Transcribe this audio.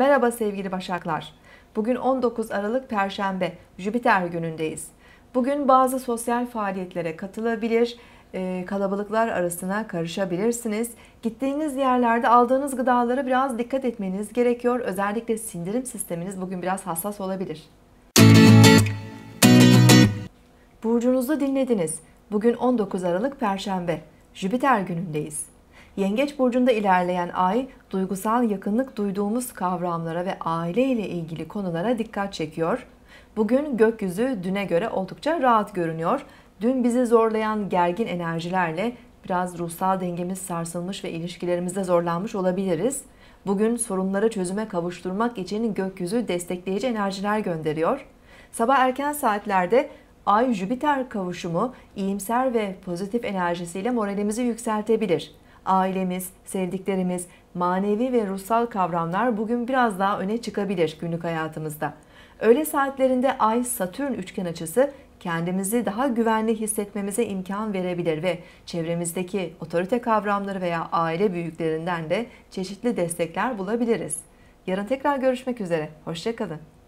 Merhaba sevgili Başaklar. Bugün 19 Aralık Perşembe, Jüpiter günündeyiz. Bugün bazı sosyal faaliyetlere katılabilir, e, kalabalıklar arasına karışabilirsiniz. Gittiğiniz yerlerde aldığınız gıdalara biraz dikkat etmeniz gerekiyor. Özellikle sindirim sisteminiz bugün biraz hassas olabilir. Burcunuzu dinlediniz. Bugün 19 Aralık Perşembe. Jüpiter günündeyiz. Yengeç burcunda ilerleyen ay duygusal yakınlık duyduğumuz kavramlara ve aile ile ilgili konulara dikkat çekiyor. Bugün gökyüzü düne göre oldukça rahat görünüyor. Dün bizi zorlayan gergin enerjilerle biraz ruhsal dengemiz sarsılmış ve ilişkilerimizde zorlanmış olabiliriz. Bugün sorunları çözüme kavuşturmak için gökyüzü destekleyici enerjiler gönderiyor. Sabah erken saatlerde Ay-Jüpiter kavuşumu iyimser ve pozitif enerjisiyle moralimizi yükseltebilir ailemiz, sevdiklerimiz, manevi ve ruhsal kavramlar bugün biraz daha öne çıkabilir günlük hayatımızda. Öğle saatlerinde Ay Satürn üçgen açısı kendimizi daha güvenli hissetmemize imkan verebilir ve çevremizdeki otorite kavramları veya aile büyüklerinden de çeşitli destekler bulabiliriz. Yarın tekrar görüşmek üzere. Hoşçakalın.